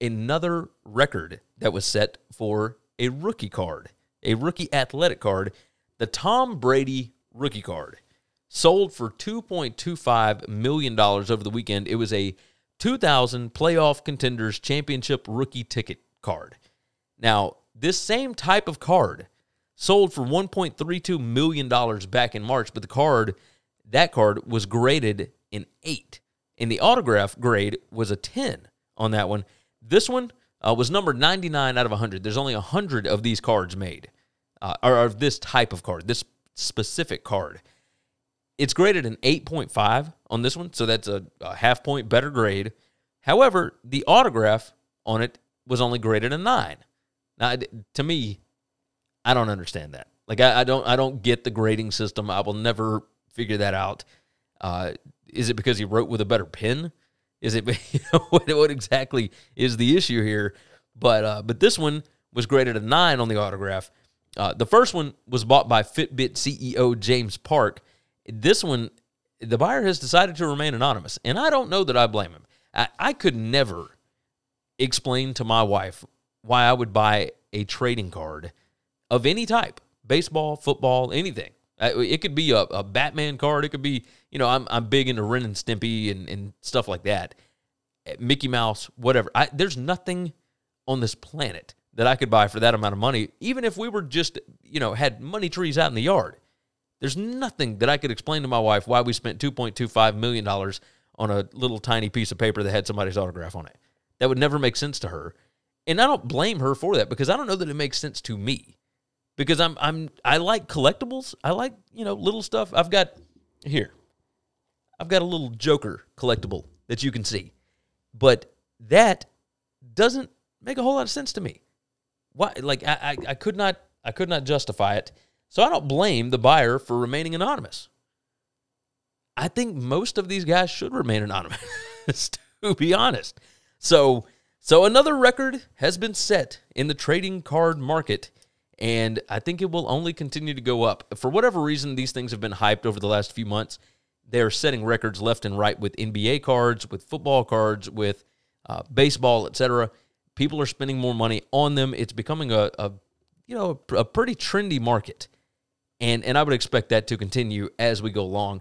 another record that was set for a rookie card, a rookie athletic card, the Tom Brady rookie card. Sold for $2.25 million over the weekend. It was a 2000 playoff contenders championship rookie ticket card. Now, this same type of card sold for $1.32 million back in March, but the card, that card was graded an eight. And the autograph grade was a 10 on that one. This one uh, was number 99 out of 100. There's only 100 of these cards made, uh, or of this type of card, this specific card. It's graded an 8.5 on this one, so that's a, a half point better grade. However, the autograph on it was only graded a 9. Now, to me, I don't understand that. Like, I, I don't, I don't get the grading system. I will never figure that out. Uh, is it because he wrote with a better pen? Is it what, what exactly is the issue here? But uh, but this one was graded a nine on the autograph. Uh, the first one was bought by Fitbit CEO James Park. This one, the buyer has decided to remain anonymous, and I don't know that I blame him. I, I could never explain to my wife why I would buy a trading card of any type baseball, football, anything. Uh, it could be a, a Batman card. It could be, you know, I'm, I'm big into Ren and Stimpy and, and stuff like that. Eh, Mickey Mouse, whatever. I, there's nothing on this planet that I could buy for that amount of money, even if we were just, you know, had money trees out in the yard. There's nothing that I could explain to my wife why we spent $2.25 million on a little tiny piece of paper that had somebody's autograph on it. That would never make sense to her. And I don't blame her for that because I don't know that it makes sense to me because I'm I'm I like collectibles. I like you know little stuff. I've got here, I've got a little Joker collectible that you can see, but that doesn't make a whole lot of sense to me. Why? Like I, I, I could not I could not justify it. So I don't blame the buyer for remaining anonymous. I think most of these guys should remain anonymous, to be honest. So so another record has been set in the trading card market and I think it will only continue to go up. For whatever reason, these things have been hyped over the last few months. They're setting records left and right with NBA cards, with football cards, with uh, baseball, etc. People are spending more money on them. It's becoming a, a you know a, a pretty trendy market, and and I would expect that to continue as we go along.